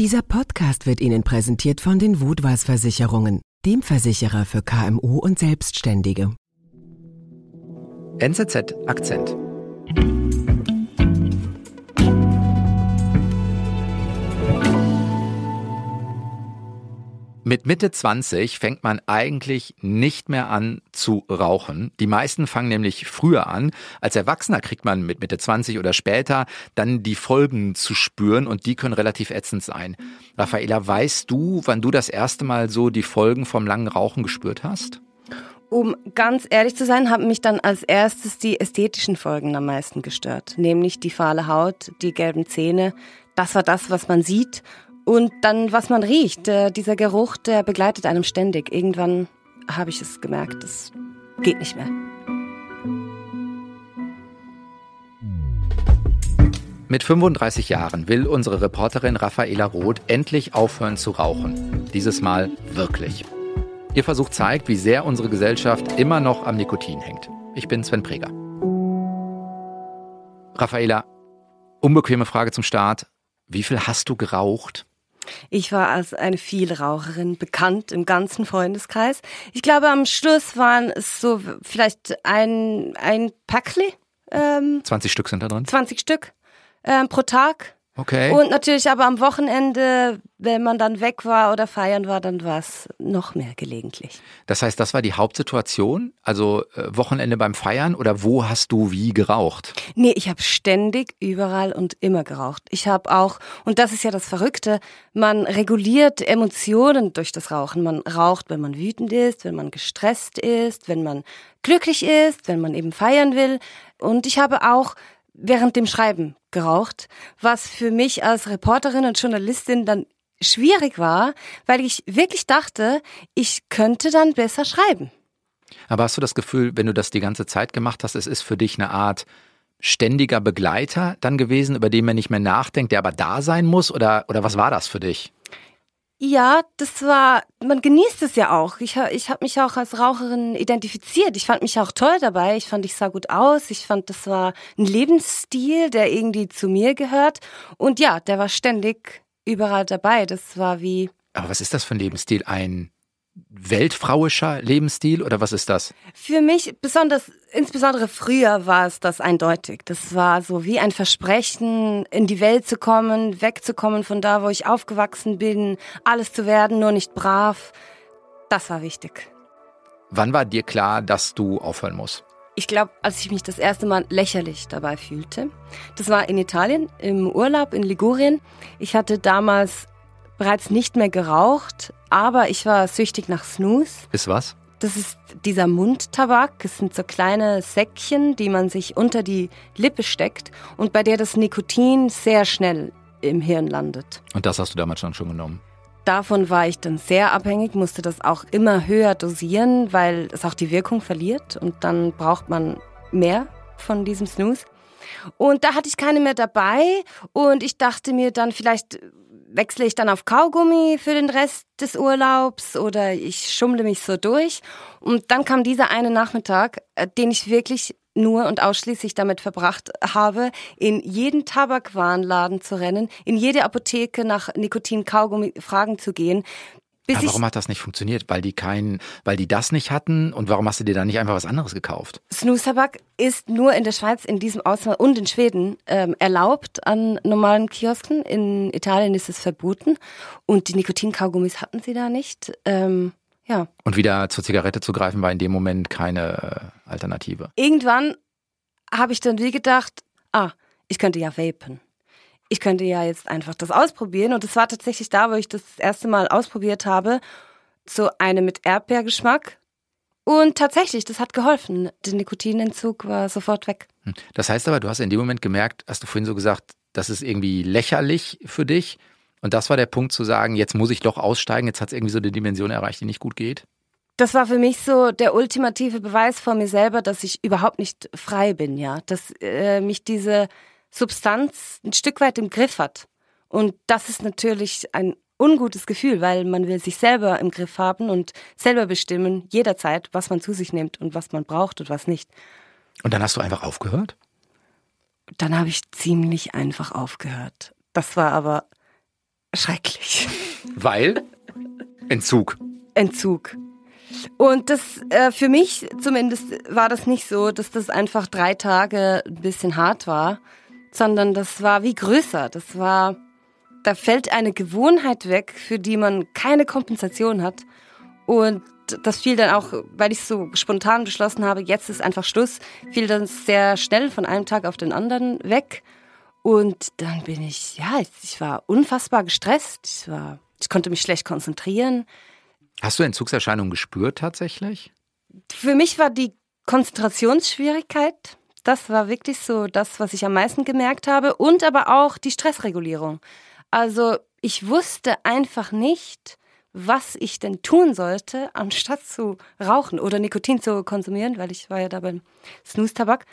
Dieser Podcast wird Ihnen präsentiert von den Wutwas Versicherungen, dem Versicherer für KMU und Selbstständige. NZZ Akzent. Mit Mitte 20 fängt man eigentlich nicht mehr an zu rauchen. Die meisten fangen nämlich früher an. Als Erwachsener kriegt man mit Mitte 20 oder später dann die Folgen zu spüren und die können relativ ätzend sein. Raffaela, weißt du, wann du das erste Mal so die Folgen vom langen Rauchen gespürt hast? Um ganz ehrlich zu sein, haben mich dann als erstes die ästhetischen Folgen am meisten gestört, nämlich die fahle Haut, die gelben Zähne. Das war das, was man sieht und dann, was man riecht, der, dieser Geruch, der begleitet einem ständig. Irgendwann habe ich es gemerkt, es geht nicht mehr. Mit 35 Jahren will unsere Reporterin Raffaela Roth endlich aufhören zu rauchen. Dieses Mal wirklich. Ihr Versuch zeigt, wie sehr unsere Gesellschaft immer noch am Nikotin hängt. Ich bin Sven Preger. Raffaela, unbequeme Frage zum Start. Wie viel hast du geraucht? Ich war als eine Vielraucherin bekannt im ganzen Freundeskreis. Ich glaube, am Schluss waren es so vielleicht ein, ein Packli. Ähm, 20 Stück sind da drin. 20 Stück ähm, pro Tag. Okay. Und natürlich aber am Wochenende, wenn man dann weg war oder feiern war, dann war es noch mehr gelegentlich. Das heißt, das war die Hauptsituation? Also äh, Wochenende beim Feiern oder wo hast du wie geraucht? Nee, ich habe ständig, überall und immer geraucht. Ich habe auch, und das ist ja das Verrückte, man reguliert Emotionen durch das Rauchen. Man raucht, wenn man wütend ist, wenn man gestresst ist, wenn man glücklich ist, wenn man eben feiern will. Und ich habe auch während dem Schreiben geraucht, was für mich als Reporterin und Journalistin dann schwierig war, weil ich wirklich dachte, ich könnte dann besser schreiben. Aber hast du das Gefühl, wenn du das die ganze Zeit gemacht hast, es ist für dich eine Art ständiger Begleiter dann gewesen, über den man nicht mehr nachdenkt, der aber da sein muss? Oder, oder was war das für dich? Ja, das war, man genießt es ja auch. Ich, ich habe mich auch als Raucherin identifiziert. Ich fand mich auch toll dabei. Ich fand, ich sah gut aus. Ich fand, das war ein Lebensstil, der irgendwie zu mir gehört. Und ja, der war ständig überall dabei. Das war wie. Aber was ist das für ein Lebensstil? Ein weltfrauischer Lebensstil oder was ist das? Für mich besonders, insbesondere früher war es das eindeutig. Das war so wie ein Versprechen, in die Welt zu kommen, wegzukommen von da, wo ich aufgewachsen bin, alles zu werden, nur nicht brav. Das war wichtig. Wann war dir klar, dass du aufhören musst? Ich glaube, als ich mich das erste Mal lächerlich dabei fühlte, das war in Italien, im Urlaub in Ligurien. Ich hatte damals bereits nicht mehr geraucht, aber ich war süchtig nach Snooze. Ist was? Das ist dieser Mundtabak. Es sind so kleine Säckchen, die man sich unter die Lippe steckt und bei der das Nikotin sehr schnell im Hirn landet. Und das hast du damals schon genommen? Davon war ich dann sehr abhängig, musste das auch immer höher dosieren, weil es auch die Wirkung verliert und dann braucht man mehr von diesem Snooze. Und da hatte ich keine mehr dabei und ich dachte mir dann, vielleicht äh, wechsle ich dann auf Kaugummi für den Rest des Urlaubs oder ich schummle mich so durch. Und dann kam dieser eine Nachmittag, äh, den ich wirklich nur und ausschließlich damit verbracht habe, in jeden Tabakwarenladen zu rennen, in jede Apotheke nach Nikotin-Kaugummi fragen zu gehen, bis ja, warum hat das nicht funktioniert? Weil die keinen, weil die das nicht hatten und warum hast du dir da nicht einfach was anderes gekauft? Snoozerbug ist nur in der Schweiz, in diesem Ausland und in Schweden ähm, erlaubt an normalen Kiosken. In Italien ist es verboten und die Nikotinkaugummis hatten sie da nicht. Ähm, ja. Und wieder zur Zigarette zu greifen war in dem Moment keine äh, Alternative. Irgendwann habe ich dann wie gedacht, ah, ich könnte ja vapen ich könnte ja jetzt einfach das ausprobieren. Und es war tatsächlich da, wo ich das erste Mal ausprobiert habe, so eine mit Erdbeergeschmack. Und tatsächlich, das hat geholfen. Der Nikotinentzug war sofort weg. Hm. Das heißt aber, du hast in dem Moment gemerkt, hast du vorhin so gesagt, das ist irgendwie lächerlich für dich. Und das war der Punkt zu sagen, jetzt muss ich doch aussteigen, jetzt hat es irgendwie so eine Dimension erreicht, die nicht gut geht. Das war für mich so der ultimative Beweis vor mir selber, dass ich überhaupt nicht frei bin, ja. Dass äh, mich diese Substanz ein Stück weit im Griff hat. Und das ist natürlich ein ungutes Gefühl, weil man will sich selber im Griff haben und selber bestimmen, jederzeit, was man zu sich nimmt und was man braucht und was nicht. Und dann hast du einfach aufgehört? Dann habe ich ziemlich einfach aufgehört. Das war aber schrecklich. Weil? Entzug. Entzug. Und das äh, für mich zumindest war das nicht so, dass das einfach drei Tage ein bisschen hart war, sondern das war wie größer. Das war, da fällt eine Gewohnheit weg, für die man keine Kompensation hat. Und das fiel dann auch, weil ich so spontan beschlossen habe, jetzt ist einfach Schluss, fiel dann sehr schnell von einem Tag auf den anderen weg. Und dann bin ich, ja, ich war unfassbar gestresst. Ich, war, ich konnte mich schlecht konzentrieren. Hast du Entzugserscheinungen gespürt tatsächlich? Für mich war die Konzentrationsschwierigkeit das war wirklich so das, was ich am meisten gemerkt habe. Und aber auch die Stressregulierung. Also ich wusste einfach nicht, was ich denn tun sollte, anstatt zu rauchen oder Nikotin zu konsumieren, weil ich war ja da beim Snooze-Tabak.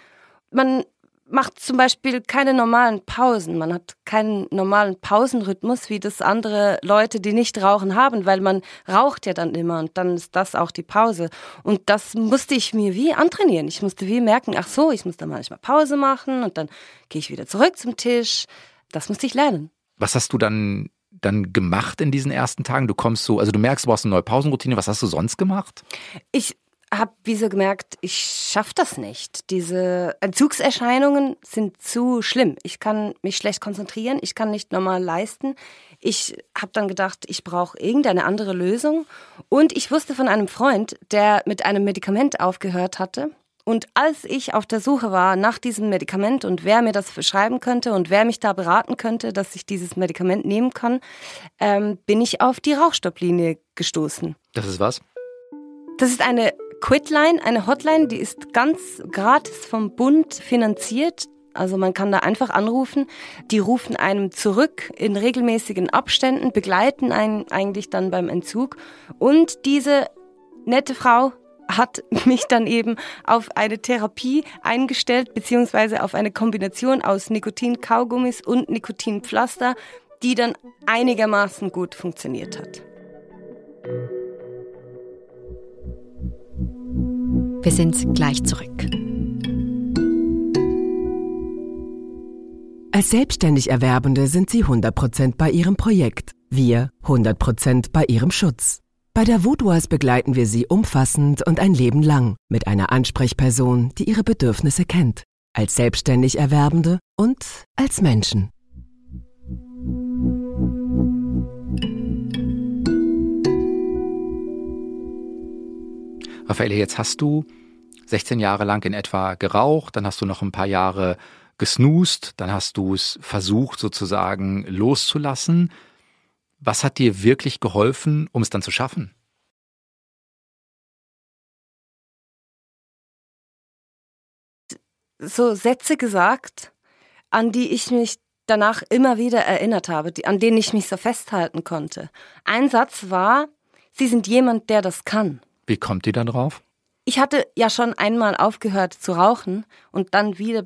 Man macht zum Beispiel keine normalen Pausen. Man hat keinen normalen Pausenrhythmus, wie das andere Leute, die nicht rauchen, haben, weil man raucht ja dann immer und dann ist das auch die Pause. Und das musste ich mir wie antrainieren. Ich musste wie merken, ach so, ich muss da manchmal Pause machen und dann gehe ich wieder zurück zum Tisch. Das musste ich lernen. Was hast du dann dann gemacht in diesen ersten Tagen? Du kommst so, also du merkst, du brauchst eine neue Pausenroutine. Was hast du sonst gemacht? Ich habe wie so gemerkt, ich schaffe das nicht. Diese Entzugserscheinungen sind zu schlimm. Ich kann mich schlecht konzentrieren, ich kann nicht normal leisten. Ich habe dann gedacht, ich brauche irgendeine andere Lösung. Und ich wusste von einem Freund, der mit einem Medikament aufgehört hatte. Und als ich auf der Suche war nach diesem Medikament und wer mir das verschreiben könnte und wer mich da beraten könnte, dass ich dieses Medikament nehmen kann, ähm, bin ich auf die Rauchstopplinie gestoßen. Das ist was? Das ist eine Quitline, eine Hotline, die ist ganz gratis vom Bund finanziert. Also man kann da einfach anrufen. Die rufen einem zurück in regelmäßigen Abständen, begleiten einen eigentlich dann beim Entzug. Und diese nette Frau hat mich dann eben auf eine Therapie eingestellt, beziehungsweise auf eine Kombination aus Nikotin-Kaugummis und Nikotinpflaster, die dann einigermaßen gut funktioniert hat. Wir sind gleich zurück. Als selbstständig Erwerbende sind Sie 100% bei Ihrem Projekt, wir 100% bei Ihrem Schutz. Bei der Vodouas begleiten wir Sie umfassend und ein Leben lang mit einer Ansprechperson, die Ihre Bedürfnisse kennt. Als selbstständig Erwerbende und als Menschen. Raffaele, jetzt hast du 16 Jahre lang in etwa geraucht, dann hast du noch ein paar Jahre gesnoost, dann hast du es versucht sozusagen loszulassen. Was hat dir wirklich geholfen, um es dann zu schaffen? So Sätze gesagt, an die ich mich danach immer wieder erinnert habe, die, an denen ich mich so festhalten konnte. Ein Satz war, Sie sind jemand, der das kann. Wie kommt die da drauf? Ich hatte ja schon einmal aufgehört zu rauchen und dann wieder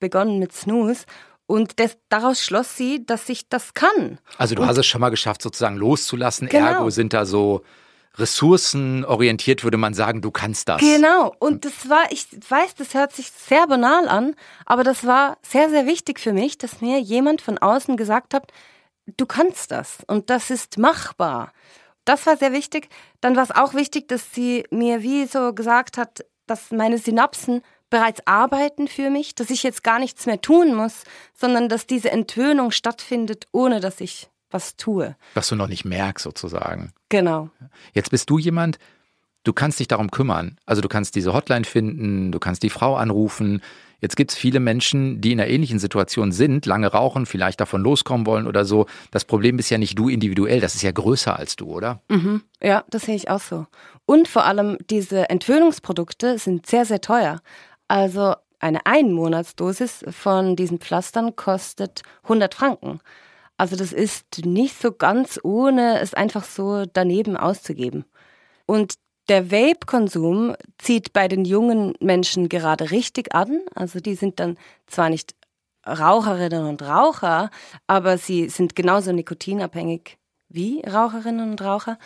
begonnen mit Snooze. Und des, daraus schloss sie, dass ich das kann. Also du und hast es schon mal geschafft, sozusagen loszulassen. Genau. Ergo sind da so ressourcenorientiert, würde man sagen, du kannst das. Genau. Und das war, ich weiß, das hört sich sehr banal an, aber das war sehr, sehr wichtig für mich, dass mir jemand von außen gesagt hat, du kannst das und das ist machbar. Das war sehr wichtig. Dann war es auch wichtig, dass sie mir wie so gesagt hat, dass meine Synapsen bereits arbeiten für mich, dass ich jetzt gar nichts mehr tun muss, sondern dass diese Entwöhnung stattfindet, ohne dass ich was tue. Was du noch nicht merkst, sozusagen. Genau. Jetzt bist du jemand, du kannst dich darum kümmern. Also du kannst diese Hotline finden, du kannst die Frau anrufen, Jetzt gibt es viele Menschen, die in einer ähnlichen Situation sind, lange rauchen, vielleicht davon loskommen wollen oder so. Das Problem ist ja nicht du individuell, das ist ja größer als du, oder? Mhm. Ja, das sehe ich auch so. Und vor allem, diese Entwöhnungsprodukte sind sehr, sehr teuer. Also eine Einmonatsdosis von diesen Pflastern kostet 100 Franken. Also das ist nicht so ganz ohne, es einfach so daneben auszugeben. Und der Vape-Konsum zieht bei den jungen Menschen gerade richtig an. Also die sind dann zwar nicht Raucherinnen und Raucher, aber sie sind genauso nikotinabhängig wie Raucherinnen und Raucher.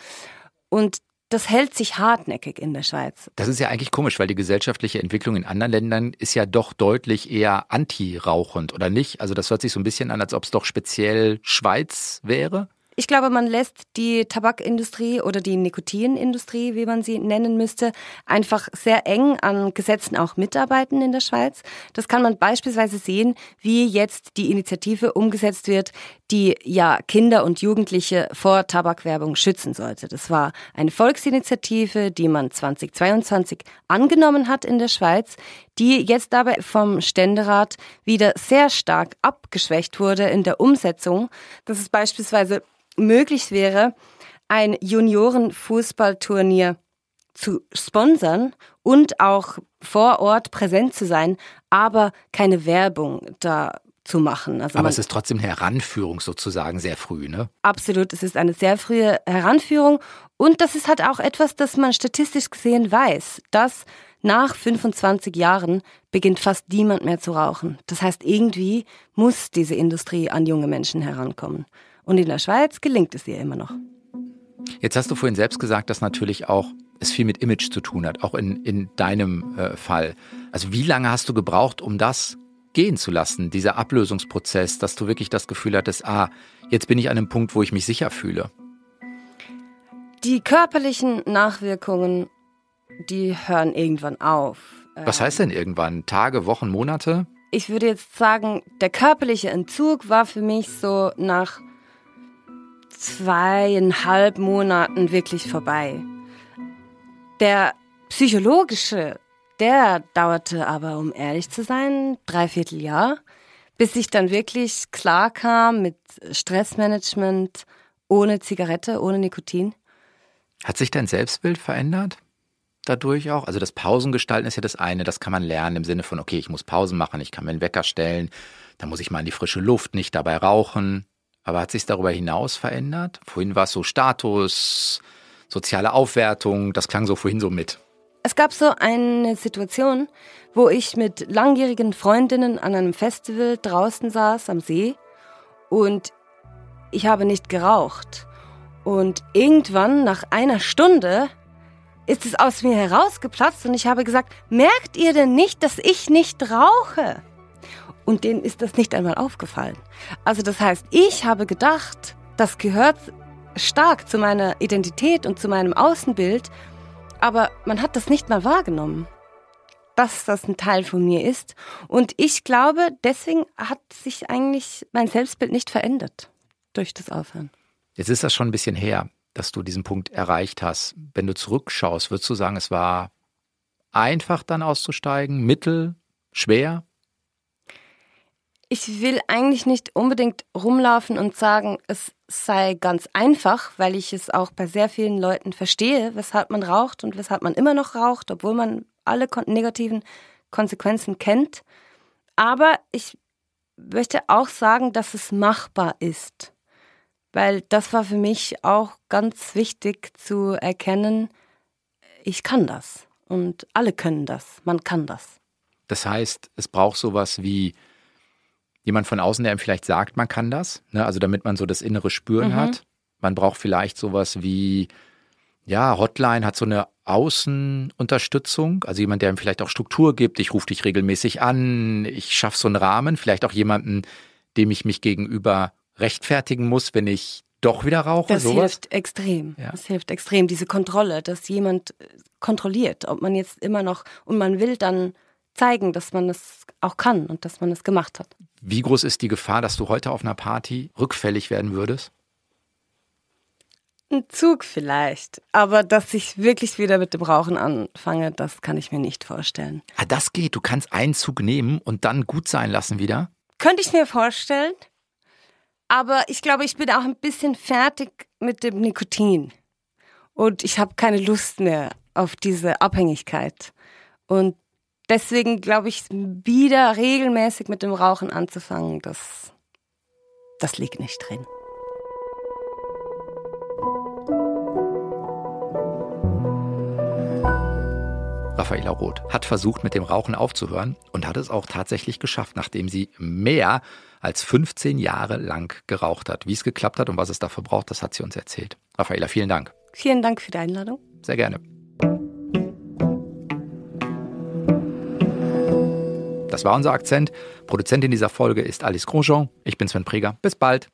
Und das hält sich hartnäckig in der Schweiz. Das ist ja eigentlich komisch, weil die gesellschaftliche Entwicklung in anderen Ländern ist ja doch deutlich eher anti-rauchend, oder nicht? Also das hört sich so ein bisschen an, als ob es doch speziell Schweiz wäre. Ich glaube, man lässt die Tabakindustrie oder die Nikotinindustrie, wie man sie nennen müsste, einfach sehr eng an Gesetzen auch mitarbeiten in der Schweiz. Das kann man beispielsweise sehen, wie jetzt die Initiative umgesetzt wird, die ja Kinder und Jugendliche vor Tabakwerbung schützen sollte. Das war eine Volksinitiative, die man 2022 angenommen hat in der Schweiz, die jetzt dabei vom Ständerat wieder sehr stark abgeschwächt wurde in der Umsetzung, dass es beispielsweise möglich wäre, ein Juniorenfußballturnier zu sponsern und auch vor Ort präsent zu sein, aber keine Werbung da zu machen. Also Aber es ist trotzdem eine Heranführung sozusagen sehr früh, ne? Absolut, es ist eine sehr frühe Heranführung und das ist halt auch etwas, das man statistisch gesehen weiß, dass nach 25 Jahren beginnt fast niemand mehr zu rauchen. Das heißt, irgendwie muss diese Industrie an junge Menschen herankommen. Und in der Schweiz gelingt es ihr immer noch. Jetzt hast du vorhin selbst gesagt, dass natürlich auch es viel mit Image zu tun hat, auch in, in deinem äh, Fall. Also wie lange hast du gebraucht, um das gehen zu lassen, dieser Ablösungsprozess, dass du wirklich das Gefühl hattest, ah, jetzt bin ich an einem Punkt, wo ich mich sicher fühle? Die körperlichen Nachwirkungen, die hören irgendwann auf. Was ähm, heißt denn irgendwann? Tage, Wochen, Monate? Ich würde jetzt sagen, der körperliche Entzug war für mich so nach zweieinhalb Monaten wirklich vorbei. Der psychologische der dauerte aber, um ehrlich zu sein, dreiviertel Jahr, bis ich dann wirklich klar kam mit Stressmanagement ohne Zigarette, ohne Nikotin. Hat sich dein Selbstbild verändert? dadurch auch? Also das Pausengestalten ist ja das eine, das kann man lernen im Sinne von, okay, ich muss Pausen machen, ich kann mir einen Wecker stellen, dann muss ich mal in die frische Luft, nicht dabei rauchen. Aber hat sich darüber hinaus verändert? Vorhin war es so Status, soziale Aufwertung, das klang so vorhin so mit. Es gab so eine Situation, wo ich mit langjährigen Freundinnen an einem Festival draußen saß am See und ich habe nicht geraucht. Und irgendwann, nach einer Stunde, ist es aus mir herausgeplatzt und ich habe gesagt, merkt ihr denn nicht, dass ich nicht rauche? Und denen ist das nicht einmal aufgefallen. Also das heißt, ich habe gedacht, das gehört stark zu meiner Identität und zu meinem Außenbild aber man hat das nicht mal wahrgenommen, dass das ein Teil von mir ist. Und ich glaube, deswegen hat sich eigentlich mein Selbstbild nicht verändert durch das Aufhören. Jetzt ist das schon ein bisschen her, dass du diesen Punkt erreicht hast. Wenn du zurückschaust, würdest du sagen, es war einfach dann auszusteigen, mittel, schwer? ich will eigentlich nicht unbedingt rumlaufen und sagen, es sei ganz einfach, weil ich es auch bei sehr vielen Leuten verstehe, weshalb man raucht und weshalb man immer noch raucht, obwohl man alle negativen Konsequenzen kennt. Aber ich möchte auch sagen, dass es machbar ist, weil das war für mich auch ganz wichtig zu erkennen, ich kann das und alle können das, man kann das. Das heißt, es braucht sowas wie jemand von außen, der ihm vielleicht sagt, man kann das. Ne? Also damit man so das innere Spüren mhm. hat. Man braucht vielleicht sowas wie, ja, Hotline hat so eine Außenunterstützung, also jemand, der ihm vielleicht auch Struktur gibt, ich rufe dich regelmäßig an, ich schaffe so einen Rahmen, vielleicht auch jemanden, dem ich mich gegenüber rechtfertigen muss, wenn ich doch wieder rauche. Das sowas. hilft extrem. Ja. Das hilft extrem, diese Kontrolle, dass jemand äh, kontrolliert, ob man jetzt immer noch und man will dann zeigen, dass man es auch kann und dass man es gemacht hat. Wie groß ist die Gefahr, dass du heute auf einer Party rückfällig werden würdest? Ein Zug vielleicht. Aber dass ich wirklich wieder mit dem Rauchen anfange, das kann ich mir nicht vorstellen. Ah, das geht. Du kannst einen Zug nehmen und dann gut sein lassen wieder? Könnte ich mir vorstellen. Aber ich glaube, ich bin auch ein bisschen fertig mit dem Nikotin. Und ich habe keine Lust mehr auf diese Abhängigkeit. Und deswegen glaube ich, wieder regelmäßig mit dem Rauchen anzufangen, das, das liegt nicht drin. Raffaela Roth hat versucht, mit dem Rauchen aufzuhören und hat es auch tatsächlich geschafft, nachdem sie mehr als 15 Jahre lang geraucht hat. Wie es geklappt hat und was es dafür braucht, das hat sie uns erzählt. Raffaela, vielen Dank. Vielen Dank für die Einladung. Sehr gerne. Das war unser Akzent. Produzentin dieser Folge ist Alice Grosjean. Ich bin Sven Preger. Bis bald.